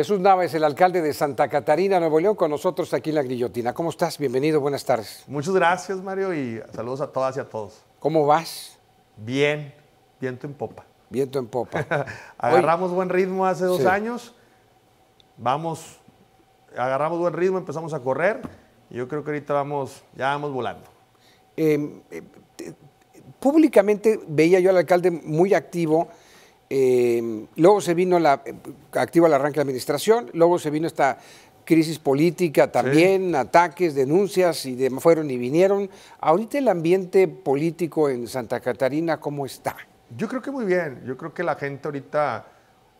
Jesús Nava es el alcalde de Santa Catarina, Nuevo León, con nosotros aquí en La Grillotina. ¿Cómo estás? Bienvenido, buenas tardes. Muchas gracias, Mario, y saludos a todas y a todos. ¿Cómo vas? Bien, viento en popa. Viento en popa. agarramos buen ritmo hace dos años, vamos, agarramos buen ritmo, empezamos a correr, y yo creo que ahorita vamos, ya vamos volando. Em, eh, públicamente veía yo al alcalde muy activo Em, luego se vino la activa el arranque de la administración, luego se vino esta crisis política también, ataques, denuncias y demás fueron y vinieron. Ahorita el ambiente político en Santa Catarina, ¿cómo está? Yo creo que muy bien, yo creo que la gente ahorita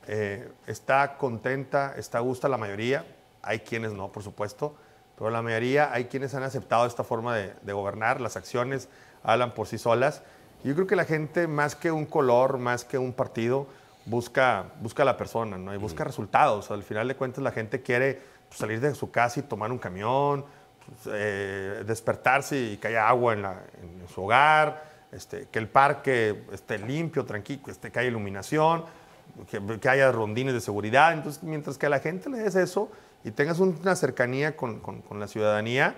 eh, está contenta, está a gusto la mayoría, hay quienes no, por supuesto, pero la mayoría hay quienes han aceptado esta forma de gobernar, las acciones hablan por sí solas. Yo creo que la gente, más que un color, más que un partido, busca, busca a la persona, ¿no? Y busca resultados. Al final de cuentas, la gente quiere pues, salir de su casa y tomar un camión, pues, eh, despertarse y que haya agua en, su hogar, este, que el parque esté limpio, tranquilo, este, que haya iluminación, que, haya rondines de seguridad. Entonces, mientras que a la gente le des eso y tengas una cercanía con, la ciudadanía,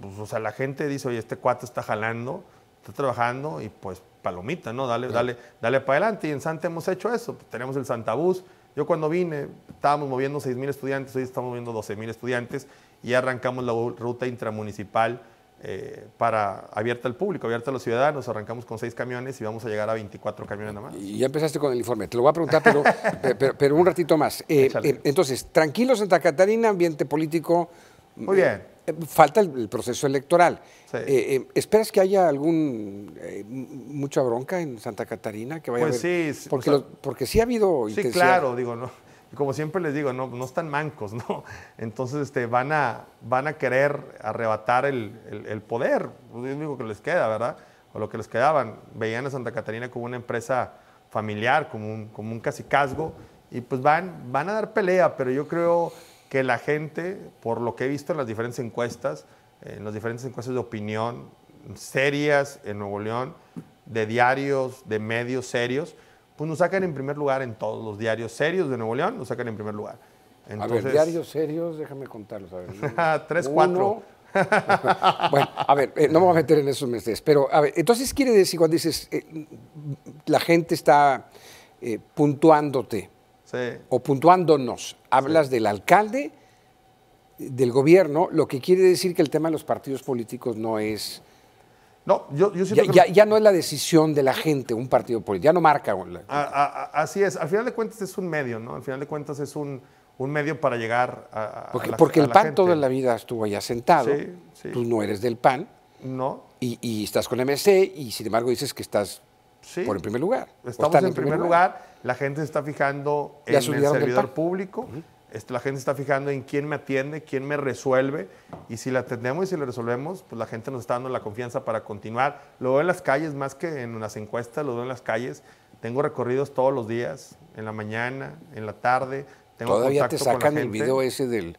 pues, o sea, la gente dice, oye, este cuate está jalando está trabajando y pues palomita, ¿no? Dale, dale, dale para adelante. Y en Santa hemos hecho eso. Pues, tenemos el Santa Bus. Yo cuando vine estábamos moviendo 6 mil estudiantes, hoy estamos moviendo 12.000 mil estudiantes y arrancamos la ruta intramunicipal eh, para abierta al público, abierta a los ciudadanos. Arrancamos con 6 camiones y vamos a llegar a 24 camiones nada más. Y ya empezaste con el informe. Te lo voy a preguntar, pero, pero, un ratito más. Eh, eh, entonces, tranquilo Santa Catarina, ambiente político. Muy bien Falta el, proceso electoral. Eh, eh, ¿Esperas que haya algún eh, mucha bronca en Santa Catarina? Que vaya pues sí. Porque, porque sí ha habido Sí, claro, digo, no, como siempre les digo, no, no están mancos, ¿no? Entonces este, van, a, van a querer arrebatar el, poder, pues, lo único que les queda, ¿verdad? O lo que les quedaban. Veían a Santa Catarina como una empresa familiar, como un, como un y pues van, van a dar pelea, pero yo creo que la gente, por lo que he visto en las diferentes encuestas, eh, en las diferentes encuestas de opinión serias en Nuevo León, de diarios, de medios serios, pues nos sacan en primer lugar en todos los diarios serios de Nuevo León, nos sacan en primer lugar. Entonces, a ver, diarios serios, déjame contarlos. A ver, tres, cuatro. bueno, a ver, eh, no me voy a meter en esos meses, pero a ver, entonces quiere decir cuando dices, eh, la gente está puntuándote, o puntuándonos, hablas del alcalde, del gobierno, lo que quiere decir que el tema de los partidos políticos no es... No, yo, yo ya, ya, no es la decisión de la gente un partido político, ya no marca. así es, al final de cuentas es un medio, ¿no? Al final de cuentas es un, medio para llegar a. porque, porque el PAN toda la vida estuvo ahí sentado, tú no eres del PAN. No. Y, estás con MC y sin embargo dices que estás por el primer lugar. Estamos en, primer, lugar la gente se está fijando en el servidor público, la gente se está fijando en quién me atiende, quién me resuelve, y si la atendemos y si lo resolvemos, pues la gente nos está dando la confianza para continuar. Lo veo en las calles más que en las encuestas, lo veo en las calles. Tengo recorridos todos los días, en la mañana, en la tarde. Tengo Todavía te sacan el video ese del,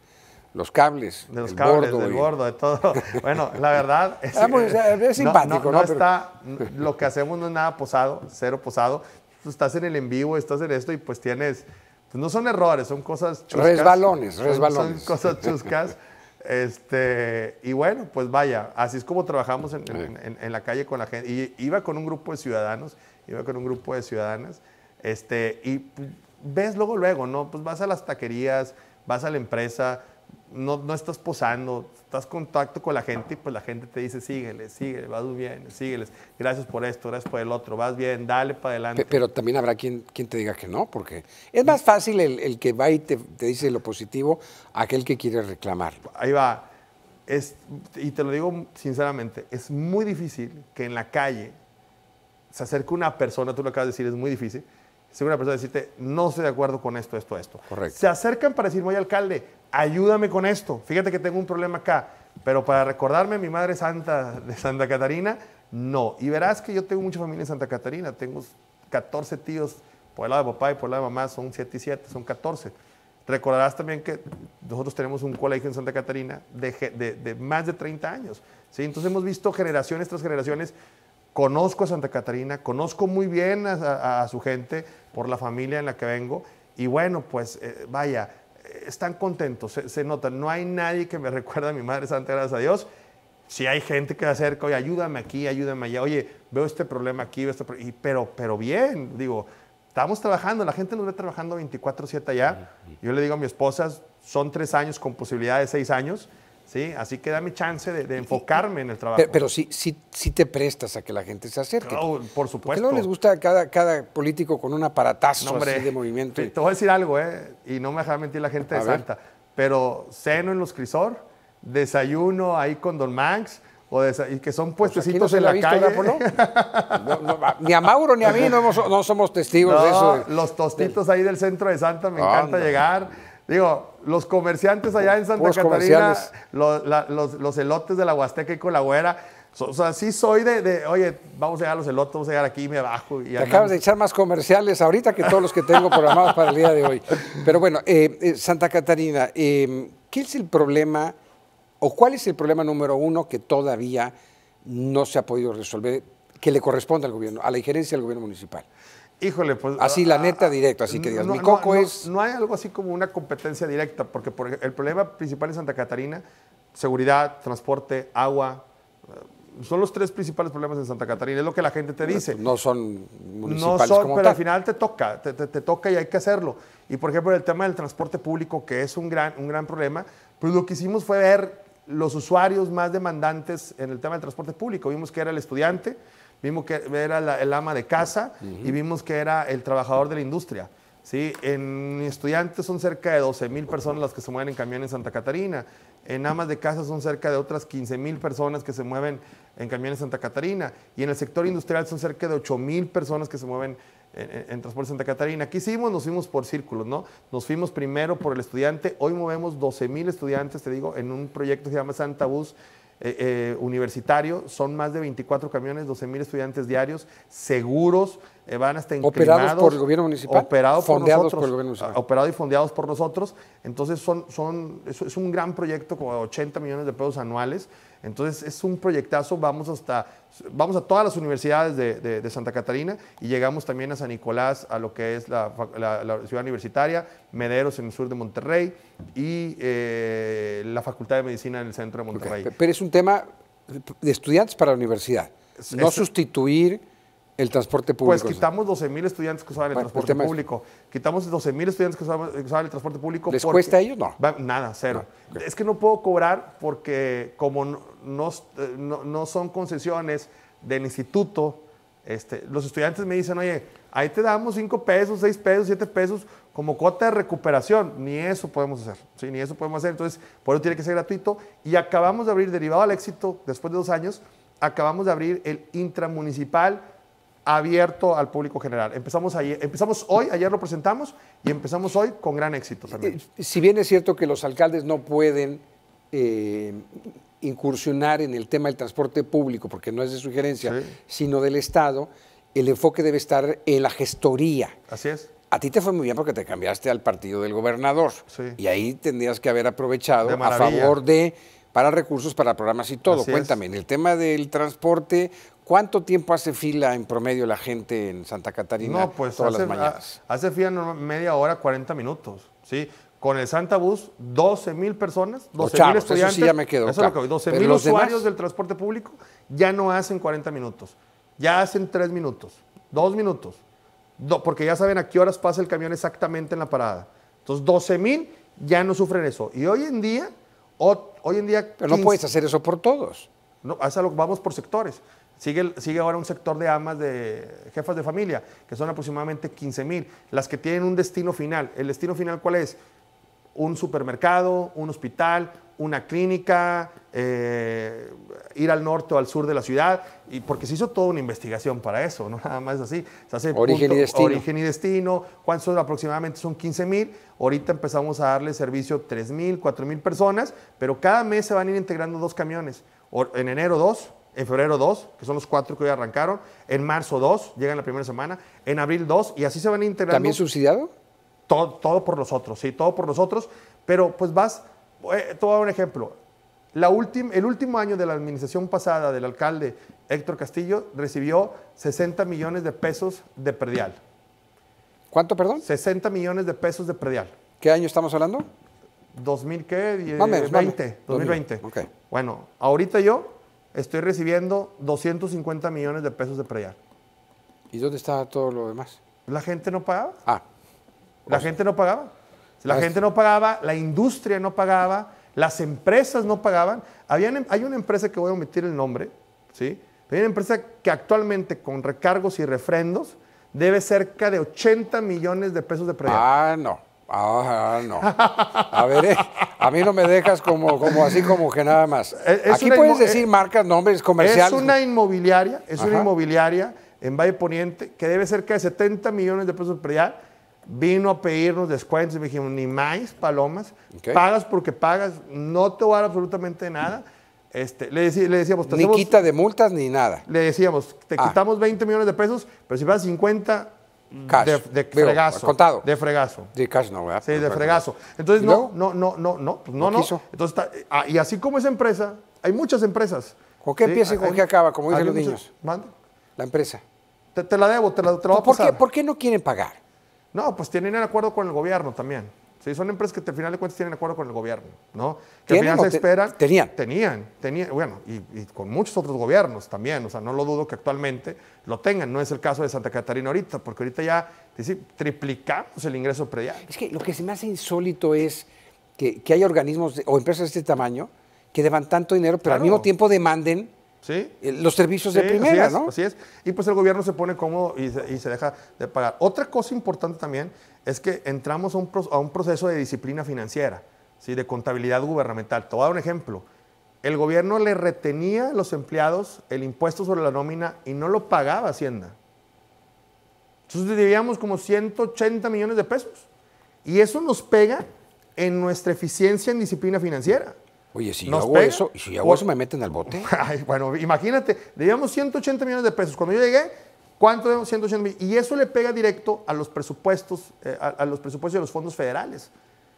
los cables, de los cables, bordo, del gordo bordo, de todo. Bueno, la verdad ah, pues, es, simpático, no, Está, lo que hacemos no es nada posado, cero posado estás en el en vivo, estás en esto y pues tienes, pues, no son errores, son cosas chuscas. Resbalones, resbalones. Son, cosas chuscas. este, y bueno, pues vaya, así es como trabajamos en, la calle con la gente. iba con un grupo de ciudadanos, iba con un grupo de ciudadanas, este, y pues, ves luego, luego, ¿no? Pues vas a las taquerías, vas a la empresa, no, no, estás posando, estás en contacto con la gente y pues la gente te dice, síguele, síguele, vas bien, sígueles, gracias por esto, gracias por el otro, vas bien, dale para adelante. Pero, también habrá quien, quien te diga que no, porque es más fácil el, que va y te, dice lo positivo aquel que quiere reclamar. Ahí va. y te lo digo sinceramente, es muy difícil que en la calle se acerque una persona, tú lo acabas de decir, es muy difícil, según una persona decirte, no estoy de acuerdo con esto, esto, esto. Correcto. Se acercan para decir, muy alcalde, ayúdame con esto, fíjate que tengo un problema acá, pero para recordarme a mi madre santa de Santa Catarina, no. Y verás que yo tengo mucha familia en Santa Catarina, tengo 14 tíos por el lado de papá y por el lado de mamá, son 7 y 7, son 14. Recordarás también que nosotros tenemos un colegio en Santa Catarina de, más de 30 años. ¿sí? Entonces hemos visto generaciones tras generaciones. Conozco a Santa Catarina, conozco muy bien a, su gente por la familia en la que vengo. Y bueno, pues eh, vaya, están contentos, se, se notan. No hay nadie que me recuerde a mi Madre Santa, gracias a Dios. Si hay gente que acerca, oye, ayúdame aquí, ayúdame allá, oye, veo este problema aquí, veo este pero, pero bien, digo, estamos trabajando, la gente nos ve trabajando 24-7 allá. Yo le digo a mi esposa, son tres años con posibilidad de seis años. Así que mi chance de, enfocarme en el trabajo. Pero, sí, sí, te prestas a que la gente se acerque. No, por supuesto. a no les gusta cada, cada político con un aparatazo de movimiento? Te, te, voy a decir algo, ¿eh? Y no me dejará mentir la gente de Santa. Pero ceno en los Crisor, desayuno ahí con Don Max. O y que son pues puestecitos en la, calle. No, ni a Mauro ni a mí no, somos testigos de eso. Los tostitos ahí del centro de Santa, me encanta llegar Digo, los comerciantes allá en Santa Catarina, los, elotes de la Huasteca y Colabuera, o sea, sí soy de, oye, vamos a llegar a los elotes, vamos a llegar aquí, me bajo. Y Te acabas de echar más comerciales ahorita que todos los que tengo programados para el día de hoy. Pero bueno, eh, eh, Santa Catarina, em, ¿qué es el problema o cuál es el problema número uno que todavía no se ha podido resolver, que le corresponde al gobierno, a la injerencia del gobierno municipal? Híjole, pues. Así, ah, la neta, ah, directo. Así ah, que digas, no, mi coco es. No, hay algo así como una competencia directa, porque el problema principal en Santa Catarina, seguridad, transporte, agua. Eh, son los tres principales problemas en Santa Catarina, es lo que la gente te dice. Pues, no son municipales no son, pero al final te toca, te, toca y hay que hacerlo. Y por ejemplo, el tema del transporte público, que es un gran, un gran problema, pues lo que hicimos fue ver los usuarios más demandantes en el tema del transporte público. Vimos que era el estudiante, vimos que era el ama de casa y vimos que era el trabajador de la industria. ¿sí? En estudiantes son cerca de 12 mil personas las que se mueven en camiones en Santa Catarina. En amas de casa son cerca de otras 15 mil personas que se mueven en camiones Santa Catarina. Y en el sector industrial son cerca de 8,000 mil personas que se mueven en, Transporte Santa Catarina. ¿Qué hicimos? Nos fuimos por círculos, ¿no? Nos fuimos primero por el estudiante. Hoy movemos 12 mil estudiantes, te digo, en un proyecto que se llama Santa Bus eh, eh, universitario, son más de 24 camiones, 12 mil estudiantes diarios, seguros, eh, van hasta Operados por el gobierno municipal. Operados por Por el gobierno municipal. Ah, Operados y fondeados por nosotros. Entonces son, son, es, un gran proyecto, con 80 millones de pesos anuales. Entonces es un proyectazo, vamos hasta, vamos a todas las universidades de, Santa Catarina y llegamos también a San Nicolás, a lo que es la, ciudad universitaria, Mederos en el sur de Monterrey y eh, la Facultad de Medicina en el centro de Monterrey. Pero es un tema de estudiantes para la universidad, no sustituir... El transporte público. Pues quitamos 12.000 estudiantes que usaban el pues transporte público. Quitamos Quitamos 12.000 estudiantes que usaban, el transporte público. ¿Les cuesta a ellos? No. nada, cero. Es que no puedo cobrar porque como eh, no, no, son concesiones del instituto. Este, los estudiantes me dicen, oye, ahí te damos 5 pesos, 6 pesos, 7 pesos como cuota de recuperación. Ni eso podemos hacer, ni eso podemos hacer. Entonces, por eso tiene que ser gratuito. Y acabamos de abrir, derivado al éxito, después de dos años, acabamos de abrir el intramunicipal abierto al público general. Empezamos, ahí empezamos hoy, ayer lo presentamos y empezamos hoy con gran éxito también. Eh, si bien es cierto que los alcaldes no pueden eh, incursionar en el tema del transporte público, porque no es de sugerencia, gerencia, sino del Estado, el enfoque debe estar en la gestoría. Así es. A ti te fue muy bien porque te cambiaste al partido del gobernador. Y ahí tendrías que haber aprovechado a favor de, para recursos, para programas y todo. Cuéntame, en el tema del transporte, ¿Cuánto tiempo hace fila en promedio la gente en Santa Catarina no, pues todas las mañanas? Hace fila media hora, 40 minutos, ¿sí? con el Santa Bus 12 mil personas, 12 mil estudiantes. me que, 12 mil usuarios del transporte público ya no hacen 40 minutos, ya hacen 3 minutos, 2 minutos, porque ya saben a qué horas pasa el camión exactamente en la parada. Entonces, 12 mil ya no sufren eso. Y hoy en día, hoy en día... Pero no puedes hacer eso por todos. No, vamos por sectores. Sigue, sigue, ahora un sector de amas, de jefas de familia, que son aproximadamente 15.000, mil, las que tienen un destino final. ¿El destino final cuál es? un supermercado, un hospital, una clínica, eh, ir al norte o al sur de la ciudad, y porque se hizo toda una investigación para eso, no nada más así. Se hace origen, y destino. origen y destino. ¿Cuántos son? aproximadamente? Son 15 mil. Ahorita empezamos a darle servicio 3 mil, 4 mil personas, pero cada mes se van a ir integrando dos camiones. En enero dos, en febrero 2, que son los cuatro que hoy arrancaron, en marzo 2, llegan la primera semana, en abril 2, y así se van integrando. ¿También subsidiado? todo, por nosotros, sí, todo por nosotros, pero pues vas, eh, todo un ejemplo. La el último año de la administración pasada del alcalde Héctor Castillo recibió 60 millones de pesos de predial. ¿Cuánto, perdón? 60 millones de pesos de predial. ¿Qué año estamos hablando? 2000, ¿qué? 2020. Bueno, ahorita yo estoy recibiendo 250 millones de pesos de predial. ¿Y dónde está todo lo demás? La gente no paga. Ah. La gente no pagaba. La gente no pagaba, la industria no pagaba, las empresas no pagaban. Em-, hay una empresa que voy a omitir el nombre, ¿sí? Hay una empresa que actualmente con recargos y refrendos debe cerca de 80 millones de pesos de predial. Ah, no. Ah, ah no. A ver, eh, a mí no me dejas como, como así como que nada más. Aquí puedes decir eh, marcas, nombres comerciales. Es una inmobiliaria, es una inmobiliaria en Valle Poniente que debe cerca de 70 millones de pesos de predial vino a pedirnos descuentos y me dijimos, ni más, palomas, pagas porque pagas, no te va a dar absolutamente nada. Este, le, le, decíamos, ni quita de multas ni nada. Le decíamos, te ah. quitamos 20 millones de pesos, pero si vas 50, mm. cash. de, fregazo. Contado. De fregazo. De cash no, ¿verdad? Sí, de fregazo. Entonces, no, no, no, no, pues no, Entonces, ah, y así como esa empresa, hay muchas empresas. ¿Con qué empieza y con qué acaba? Como dicen los niños. La empresa. Te, la debo, te la, voy a pasar. ¿Por qué no quieren pagar? No, pues tienen el acuerdo con el gobierno también. Sí, son empresas que al final de cuentas tienen acuerdo con el gobierno, ¿no? Que al final se esperan. Tenían. Tenían, tenían, bueno, y, con muchos otros gobiernos también, o sea, no lo dudo que actualmente lo tengan, no es el caso de Santa Catarina ahorita, porque ahorita ya triplicamos el ingreso predial. Es que lo que se me hace insólito es que, hay organismos o empresas de este tamaño que deban tanto dinero, pero al mismo tiempo demanden eh, los servicios de primera, así es, Así es. Y pues el gobierno se pone cómodo y se, deja de pagar. Otra cosa importante también es que entramos a un, proceso de disciplina financiera, ¿sí? de contabilidad gubernamental. Te voy a dar un ejemplo. El gobierno le retenía a los empleados el impuesto sobre la nómina y no lo pagaba Hacienda. Entonces debíamos como 180 millones de pesos. Y eso nos pega en nuestra eficiencia en disciplina financiera. Oye, si yo hago eso eso, si hago eso me meten al bote. bueno, imagínate, debíamos 180 millones de pesos. Cuando yo llegué, ¿cuánto debemos? 180 millones. Y eso le pega directo a los presupuestos, eh, a, los presupuestos de los fondos federales.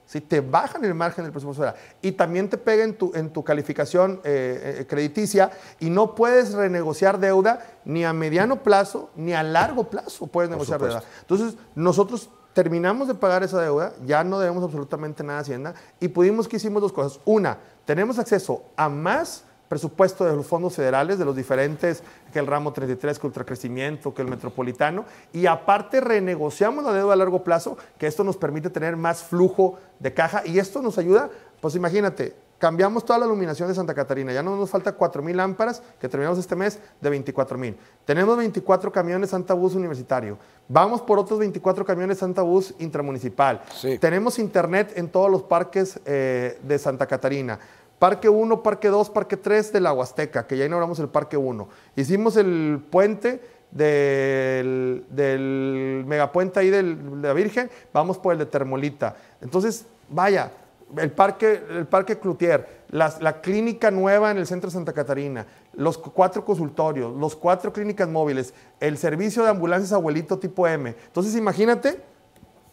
Si te bajan el margen del presupuesto federal y también te pega en tu, en tu calificación eh, eh, crediticia y no puedes renegociar deuda ni a mediano plazo ni a largo plazo puedes negociar deuda. Entonces, nosotros terminamos de pagar esa deuda, ya no debemos absolutamente nada a Hacienda y pudimos que hicimos dos cosas. Una, tenemos acceso a más presupuesto de los fondos federales, de los diferentes, que el ramo 33, que ultracrecimiento, que el metropolitano, y aparte renegociamos la deuda a largo plazo, que esto nos permite tener más flujo de caja y esto nos ayuda, pues imagínate, Cambiamos toda la iluminación de Santa Catarina. Ya no nos falta 4.000 lámparas que terminamos este mes de 24.000. Tenemos 24 camiones Santa Bus Universitario. Vamos por otros 24 camiones Santa Bus Intramunicipal. Tenemos internet en todos los parques eh, de Santa Catarina. Parque 1, Parque 2, Parque 3 de la Huasteca, que ya inauguramos el Parque 1. Hicimos el puente del, megapuente ahí de la Virgen, vamos por el de Termolita. Entonces, vaya, el parque, el parque Cloutier, las, la clínica nueva en el centro de Santa Catarina, los cuatro consultorios, los cuatro clínicas móviles, el servicio de ambulancias abuelito tipo M. Entonces imagínate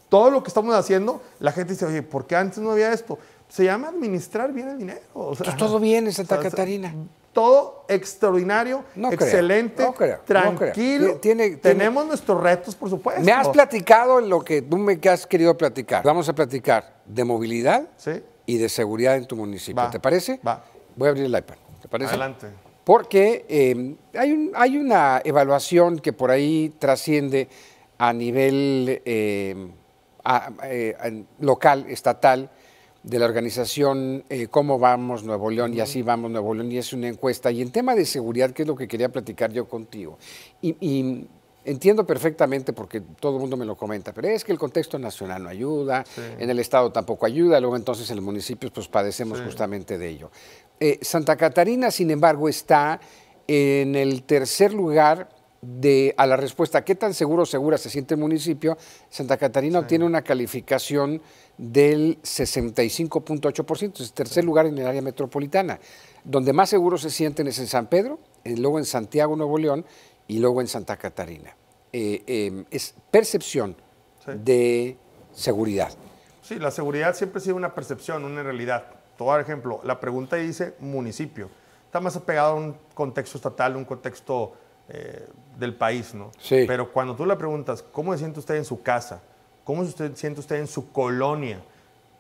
todo lo que estamos haciendo, la gente dice, oye, ¿por qué antes no había esto? Se llama administrar bien el dinero. todo bien en Santa Catarina todo extraordinario, excelente, tranquilo. Tenemos nuestros retos, por supuesto. Me has platicado lo que tú me has querido platicar. Vamos a platicar de movilidad y de seguridad en tu municipio. ¿Te parece? Va. Voy a abrir el iPad. ¿Te parece? Adelante. Porque em, hay, hay una evaluación que por ahí trasciende a nivel em, eh, local, estatal, de la organización eh, Cómo vamos Nuevo León y así vamos Nuevo León y es una encuesta. Y en tema de seguridad, que es lo que quería platicar yo contigo, y, entiendo perfectamente porque todo el mundo me lo comenta, pero es que el contexto nacional no ayuda, en el Estado tampoco ayuda, luego entonces en los municipios pues padecemos justamente de ello. Eh, Santa Catarina, sin embargo, está en el tercer lugar de, a la respuesta qué tan seguro o segura se siente el municipio, Santa Catarina tiene obtiene una calificación del 65.8%, es tercer lugar en el área metropolitana. Donde más seguros se sienten es en San Pedro, eh, luego en Santiago, Nuevo León y luego en Santa Catarina. Eh, eh, es percepción de seguridad. Sí, la seguridad siempre ha sido una percepción, una realidad. Todo ejemplo, la pregunta dice municipio. Está más apegado a un contexto estatal, un contexto eh, del país, ¿no? Sí. Pero cuando tú le preguntas, ¿cómo se siente usted en su casa? ¿Cómo se siente usted en su colonia?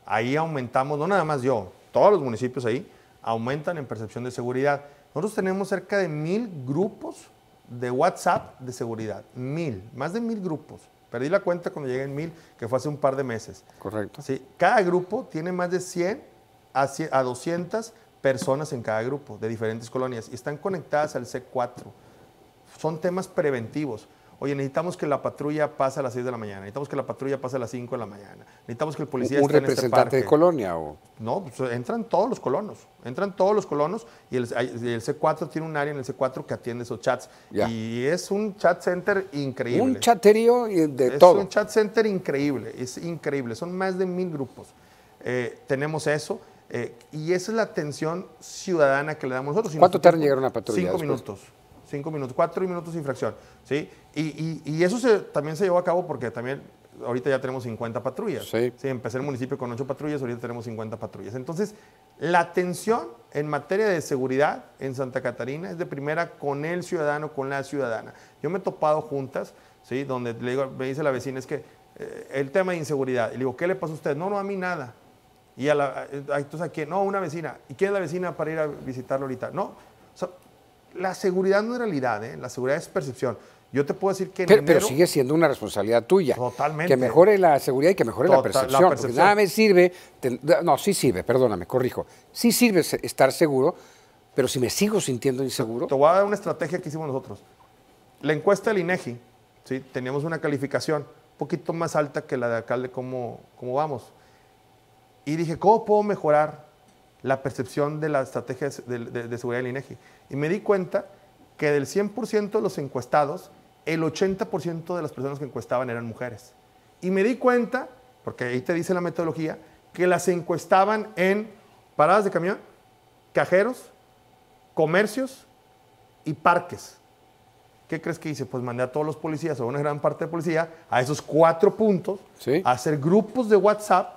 Ahí aumentamos, no nada más yo, todos los municipios ahí aumentan en percepción de seguridad. Nosotros tenemos cerca de mil grupos de WhatsApp de seguridad, mil, más de mil grupos. Perdí la cuenta cuando llegué en mil, que fue hace un par de meses. Correcto. Sí, cada grupo tiene más de 100 a, 100, a 200 personas en cada grupo de diferentes colonias y están conectadas al C4 son temas preventivos. Oye, necesitamos que la patrulla pase a las 6 de la mañana, necesitamos que la patrulla pase a las 5 de la mañana, necesitamos que el policía esté en este parque. representante de colonia o...? No, pues, entran todos los colonos, entran todos los colonos y el, C4 tiene un área en el C4 que atiende esos chats. Y es un chat center increíble. Un chaterío de todo. Es un chat center increíble, es increíble, son más de mil grupos. Eh, tenemos eso. Eh, y esa es la atención ciudadana que le damos nosotros. ¿Cuánto tardan llegar una patrulla? Cinco minutos cinco minutos, cuatro minutos sin fracción, ¿sí? Y, eso también se llevó a cabo porque también ahorita ya tenemos 50 patrullas. Sí. Empecé el municipio con ocho patrullas, ahorita tenemos 50 patrullas. Entonces, la atención en materia de seguridad en Santa Catarina es de primera con el ciudadano, con la ciudadana. Yo me he topado juntas, ¿sí? Donde me dice la vecina, es que eh, el tema de inseguridad. Y le digo, ¿qué le pasa a usted? No, no, a mí nada. Y a la, eh, entonces, ¿a quién? No, una vecina. ¿Y quién es la vecina para ir a visitarlo ahorita? No, la seguridad no es realidad, ¿eh? la seguridad es percepción. Yo te puedo decir que... Pero, sigue siendo una responsabilidad tuya. Totalmente. Que mejore la seguridad y que mejore la, percepción, Porque nada me sirve... no, sí sirve, perdóname, corrijo. Sí sirve estar seguro, pero si me sigo sintiendo inseguro... Te voy a dar una estrategia que hicimos nosotros. La encuesta del INEGI, ¿sí? teníamos una calificación un poquito más alta que la de alcalde, cómo cómo vamos. Y dije, ¿cómo puedo mejorar la percepción de la estrategia de, seguridad del INEGI. Y me di cuenta que del 100% de los encuestados, el 80% de las personas que encuestaban eran mujeres. Y me di cuenta, porque ahí te dice la metodología, que las encuestaban en paradas de camión, cajeros, comercios y parques. ¿Qué crees que hice? Pues mandé a todos los policías, o una gran parte de policía, a esos cuatro puntos, ¿Sí? a hacer grupos de WhatsApp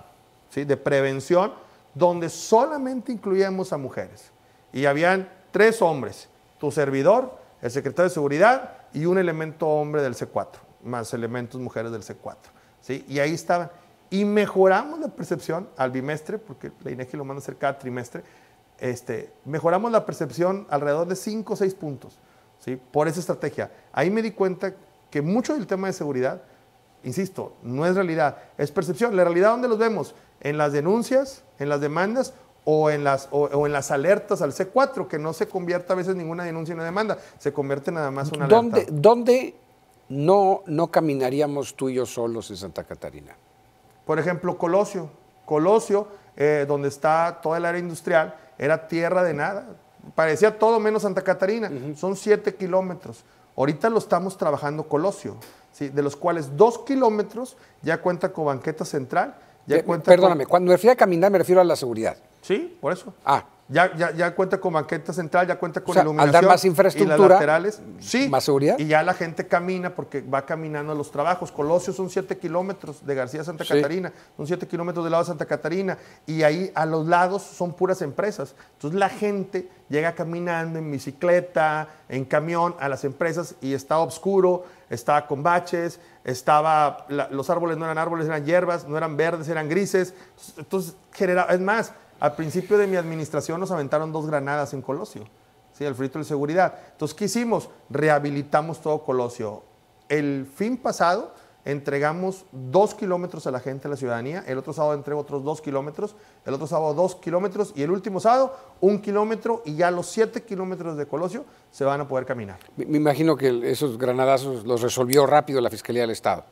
¿sí? de prevención donde solamente incluíamos a mujeres. Y habían tres hombres, tu servidor, el secretario de Seguridad y un elemento hombre del C4, más elementos mujeres del C4. ¿sí? Y ahí estaban. Y mejoramos la percepción al bimestre, porque la INEGI e lo manda a hacer cada trimestre, este, mejoramos la percepción alrededor de cinco o seis puntos ¿sí? por esa estrategia. Ahí me di cuenta que mucho del tema de seguridad, insisto, no es realidad, es percepción. La realidad, ¿dónde los vemos? en las denuncias, en las demandas o en las, en las alertas al C4, que no se convierta a veces ninguna denuncia en una demanda, se convierte nada más una alerta. ¿Dónde no, no caminaríamos tú y yo solos en Santa Catarina? Por ejemplo, Colosio. Colosio, eh, donde está toda el área industrial, era tierra de nada. Parecía todo menos Santa Catarina. Son siete kilómetros. Ahorita lo estamos trabajando Colosio, ¿sí? de los cuales dos kilómetros ya cuenta con banqueta central perdóname, cuando me refiero a caminar me refiero a la seguridad. Sí, por eso. Ah, ya, ya, cuenta con banqueta central, ya cuenta con iluminación. Al dar más infraestructura. Y las laterales, sí. Más seguridad. Y ya la gente camina porque va caminando a los trabajos. Colosio son 7 kilómetros de García Santa Catarina, son 7 kilómetros del lado de Santa Catarina. Y ahí a los lados son puras empresas. Entonces la gente llega caminando en bicicleta, en camión a las empresas y está oscuro, estaba con baches, estaba, los árboles no eran árboles, eran hierbas, no eran verdes, eran grises. Entonces, entonces genera, es más, al principio de mi administración nos aventaron dos granadas en Colosio, ¿sí? el frito de seguridad. Entonces, ¿qué hicimos? Rehabilitamos todo Colosio. El fin pasado entregamos dos kilómetros a la gente, a la ciudadanía. El otro sábado entrego otros dos kilómetros. El otro sábado dos kilómetros. Y el último sábado un kilómetro. Y ya los siete kilómetros de Colosio se van a poder caminar. Me imagino que esos granadas los resolvió rápido la Fiscalía del Estado.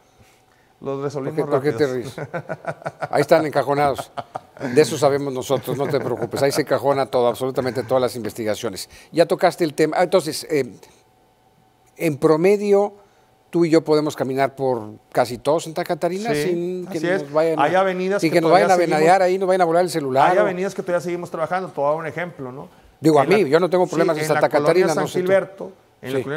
Los resolvimos ¿Por Ahí están encajonados. De eso sabemos nosotros, no te preocupes. Ahí se encajona todo, absolutamente todas las investigaciones. Ya tocaste el tema. Ah, entonces, eh, en promedio, tú y yo podemos caminar por casi todo Santa Catarina sin que nos vayan a, que, vayan a venadear ahí, nos vayan a volar el celular. Hay avenidas que todavía seguimos trabajando, te voy a dar un ejemplo, ¿no? Digo, a mí, yo no tengo problemas en Santa Catarina. en la colonia de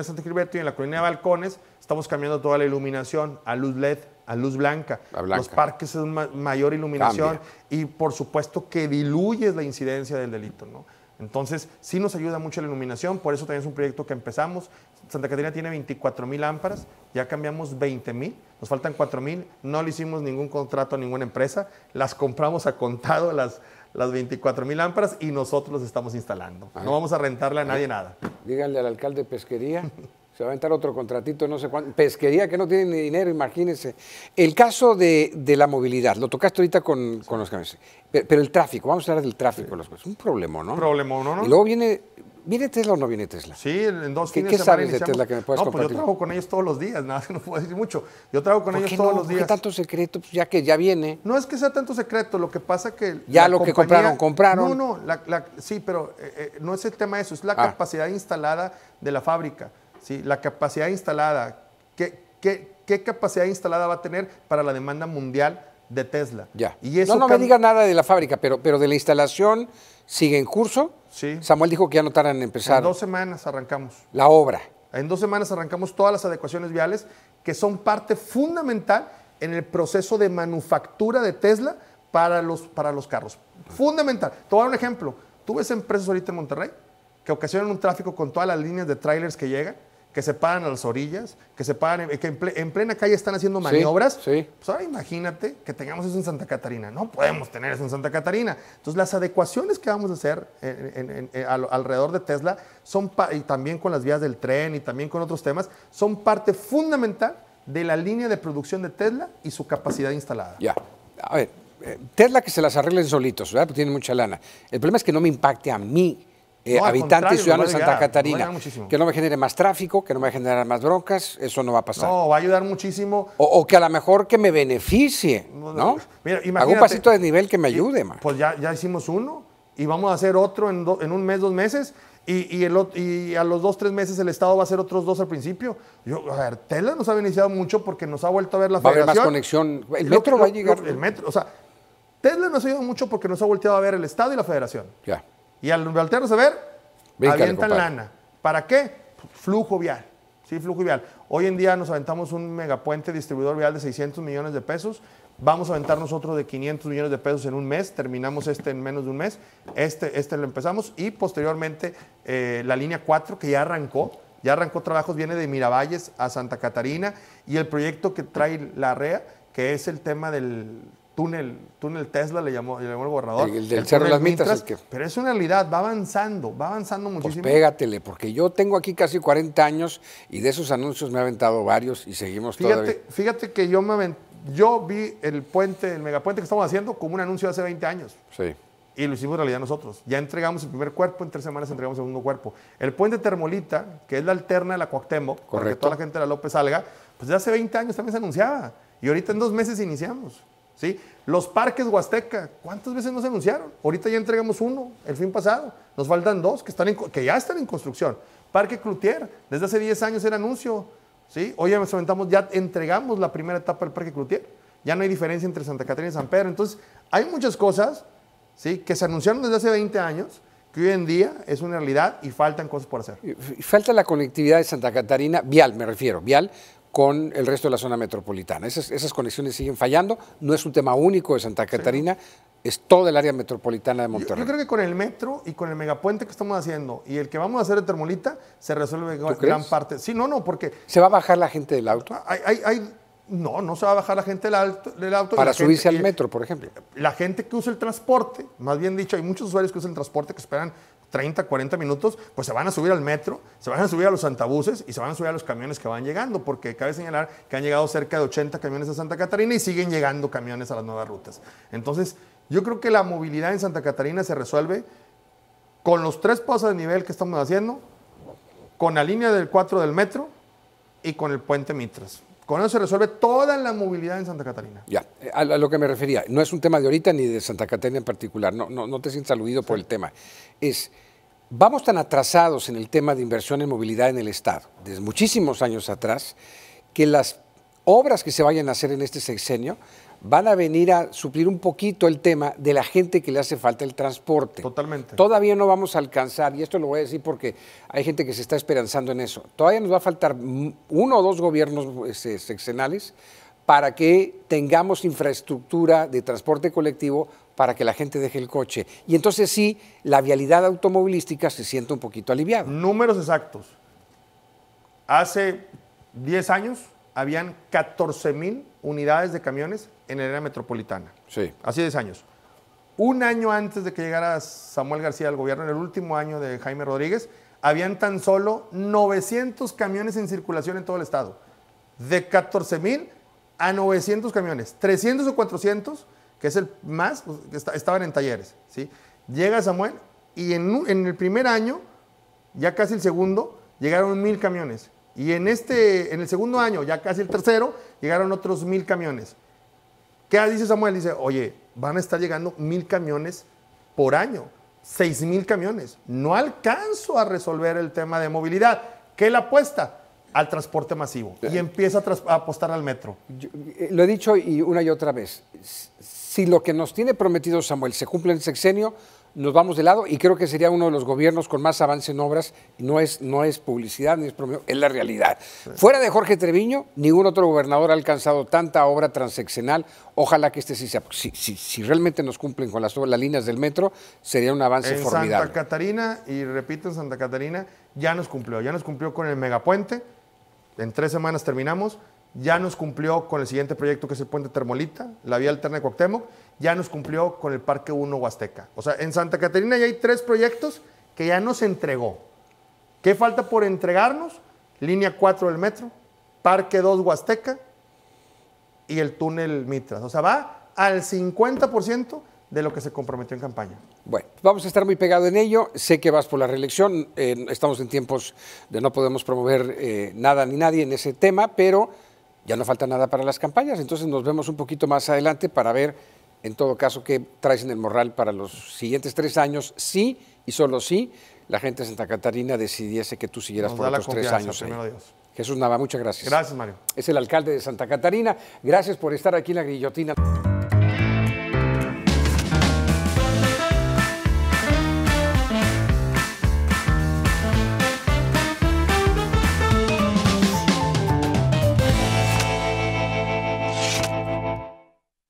San Gilberto y en la colonia de Balcones estamos cambiando toda la iluminación a luz LED a luz blanca. Los parques es mayor iluminación y por supuesto que diluyes la incidencia del delito, ¿no? Entonces, sí nos ayuda mucho la iluminación, por eso también es un proyecto que empezamos. Santa Catarina tiene 24 mil lámparas, ya cambiamos 20 mil, nos faltan 4 mil, no le hicimos ningún contrato a ninguna empresa, las compramos a contado, las, las 24 mil lámparas, y nosotros las estamos instalando. Ah. No vamos a rentarle a ah. nadie nada. Díganle al alcalde de pesquería se va a aventar otro contratito, no sé cuánto. Pesquería que no tiene ni dinero, imagínense. El caso de, de la movilidad, lo tocaste ahorita con, con los camiones. Pero, el tráfico, vamos a hablar del tráfico. Los, un problema, ¿no? Un problema, ¿no? Y luego viene. ¿Viene Tesla o no viene Tesla? Sí, en dos ¿Qué, fines ¿qué sabes de Tesla que me puedes no, compartir? Pues yo trabajo con ellos todos los días, nada, no puedo decir mucho. Yo trabajo con ellos todos los días. ¿Por qué tanto secreto? Pues ya que ya viene. No es que sea tanto secreto, lo que pasa que... Ya lo que compraron, compraron. No, no, sí, pero eh, eh, no es el tema de eso, es la ah. capacidad instalada de la fábrica. La capacidad instalada, ¿qué, capacidad instalada va a tener para la demanda mundial de Tesla? Ya. Y eso no, no me diga nada de la fábrica, pero, pero de la instalación sigue en curso. Samuel dijo que ya no tardan en empezar. En dos semanas arrancamos. La obra. En dos semanas arrancamos todas las adecuaciones viales que son parte fundamental en el proceso de manufactura de Tesla para los, para los carros. Fundamental. Te un ejemplo. Tú ves empresas ahorita en Monterrey que ocasionan un tráfico con todas las líneas de trailers que llegan que se paran a las orillas, que se paran, que en, plena calle están haciendo maniobras. Pues ahora imagínate que tengamos eso en Santa Catarina. No podemos tener eso en Santa Catarina. Entonces, las adecuaciones que vamos a hacer eh, alrededor de Tesla son, y también con las vías del tren y también con otros temas, son parte fundamental de la línea de producción de Tesla y su capacidad instalada. Ya, a ver, eh, Tesla que se las arreglen solitos, ¿verdad? Porque tiene mucha lana. El problema es que no me impacte a mí eh, habitantes y de Santa Catarina. Que no me genere más tráfico, que no me genere más broncas, eso no va a pasar. No, va a ayudar muchísimo. O, que a lo mejor que me beneficie, ¿no? un pasito de nivel que me ayude, Pues ya, ya hicimos uno y vamos a hacer otro en, en un mes, dos meses. Y, y, el, y, a los dos, tres meses el Estado va a hacer otros dos al principio. Yo, a ver, Tesla nos ha beneficiado mucho porque nos ha vuelto a ver la federación. Va más conexión. El metro va a llegar. o sea, Tesla nos ha ayudado mucho porque nos ha volteado a ver el Estado y la Federación. Ya. Y al voltearnos a ver, avientan lana. ¿Para qué? Flujo vial. Sí, flujo vial. Hoy en día nos aventamos un megapuente distribuidor vial de 600 millones de pesos. Vamos a aventar otro de 500 millones de pesos en un mes. Terminamos este en menos de un mes. Este, este lo empezamos. Y posteriormente eh, la línea 4 que ya arrancó. Ya arrancó trabajos, viene de Miravalles a Santa Catarina. Y el proyecto que trae la REA, que es el tema del, túnel, túnel Tesla, le llamó, el gobernador. El, del Cerro de las Mitas. Que... Pero es una realidad, va avanzando, va avanzando pues muchísimo. Pues pégatele, porque yo tengo aquí casi 40 años y de esos anuncios me ha aventado varios y seguimos fíjate, todavía. Fíjate que yo me yo vi el puente, el megapuente que estamos haciendo como un anuncio hace 20 años. Sí. Y lo hicimos realidad nosotros. Ya entregamos el primer cuerpo, en tres semanas entregamos el segundo cuerpo. El puente Termolita, que es la alterna de la Cuauhtémoc, Correcto. para que toda la gente de la López salga, pues ya hace 20 años también se anunciaba. Y ahorita en dos meses iniciamos. ¿sí? Los parques Huasteca, ¿cuántas veces nos anunciaron? Ahorita ya entregamos uno, el fin pasado. Nos faltan dos que, están que ya están en construcción. Parque Cloutier, desde hace 10 años era anuncio, ¿sí? Hoy ya ya entregamos la primera etapa del Parque Cloutier. Ya no hay diferencia entre Santa Catarina y San Pedro. Entonces, hay muchas cosas, ¿sí? Que se anunciaron desde hace 20 años, que hoy en día es una realidad y faltan cosas por hacer. Falta la conectividad de Santa Catarina, vial me refiero, vial, con el resto de la zona metropolitana. Esas, conexiones siguen fallando, no es un tema único de Santa Catarina, es todo el área metropolitana de Monterrey. Yo, creo que con el metro y con el megapuente que estamos haciendo y el que vamos a hacer de Termolita, se resuelve gran parte. Sí, no, no, porque... ¿Se va a bajar la gente del auto? Hay, No, no se va a bajar la gente del, auto. Para subirse al metro, por ejemplo. La gente que usa el transporte, más bien dicho, hay muchos usuarios que usan el transporte que esperan 30, 40 minutos, pues se van a subir al metro, se van a subir a los santabuses y se van a subir a los camiones que van llegando, porque cabe señalar que han llegado cerca de 80 camiones a Santa Catarina y siguen llegando camiones a las nuevas rutas. Entonces, yo creo que la movilidad en Santa Catarina se resuelve con los tres pasos de nivel que estamos haciendo, con la línea del 4 del metro y con el puente Mitras. Con eso se resuelve toda la movilidad en Santa Catarina. Ya, a, lo que me refería, no es un tema de ahorita ni de Santa Catarina en particular, no, no, te sientes aludido por el tema. Es, vamos tan atrasados en el tema de inversión en movilidad en el Estado, desde muchísimos años atrás, que las obras que se vayan a hacer en este sexenio van a venir a suplir un poquito el tema de la gente que le hace falta el transporte. Totalmente. Todavía no vamos a alcanzar, y esto lo voy a decir porque hay gente que se está esperanzando en eso, todavía nos va a faltar uno o dos gobiernos este, seccionales para que tengamos infraestructura de transporte colectivo para que la gente deje el coche. Y entonces sí, la vialidad automovilística se siente un poquito aliviada. Números exactos. Hace 10 años habían 14 unidades de camiones en el área metropolitana. Sí. Hace 10 años. Un año antes de que llegara Samuel García al gobierno, en el último año de Jaime Rodríguez, habían tan solo 900 camiones en circulación en todo el estado. De 14,000 mil a 900 camiones. 300 o 400, que es el más, pues, estaban en talleres. ¿sí? Llega Samuel y en, en el primer año, ya casi el segundo, llegaron mil camiones. Y en, este, en el segundo año, ya casi el tercero, llegaron otros mil camiones. ¿Qué dice Samuel? Dice, oye, van a estar llegando mil camiones por año, seis mil camiones. No alcanzo a resolver el tema de movilidad. ¿Qué la apuesta? Al transporte masivo. Y empieza a, apostar al metro. Eh, lo he dicho y una y otra vez. Si lo que nos tiene prometido Samuel se cumple en el sexenio, nos vamos de lado y creo que sería uno de los gobiernos con más avance en obras. No es, no es publicidad, ni es promedio, es la realidad. Fuera de Jorge Treviño, ningún otro gobernador ha alcanzado tanta obra transeccional. Ojalá que este sí sea. Si, si, si realmente nos cumplen con las, las, líneas del metro, sería un avance en Santa Catarina, y repito, en Santa Catarina ya nos cumplió. Ya nos cumplió con el megapuente. En tres semanas terminamos. Ya nos cumplió con el siguiente proyecto que es el puente Termolita, la vía alterna de Cuauhtémoc ya nos cumplió con el Parque 1 Huasteca. O sea, en Santa Catarina ya hay tres proyectos que ya nos entregó. ¿Qué falta por entregarnos? Línea 4 del metro, Parque 2 Huasteca y el túnel Mitras. O sea, va al 50% de lo que se comprometió en campaña. Bueno, vamos a estar muy pegado en ello. Sé que vas por la reelección. Eh, estamos en tiempos de no podemos promover eh, nada ni nadie en ese tema, pero ya no falta nada para las campañas. Entonces nos vemos un poquito más adelante para ver en todo caso, ¿qué traes en el morral para los siguientes tres años? Sí y solo sí la gente de Santa Catarina decidiese que tú siguieras por otros tres años. Jesús Nava, muchas gracias. Gracias, Mario. Es el alcalde de Santa Catarina. Gracias por estar aquí en la grillotina.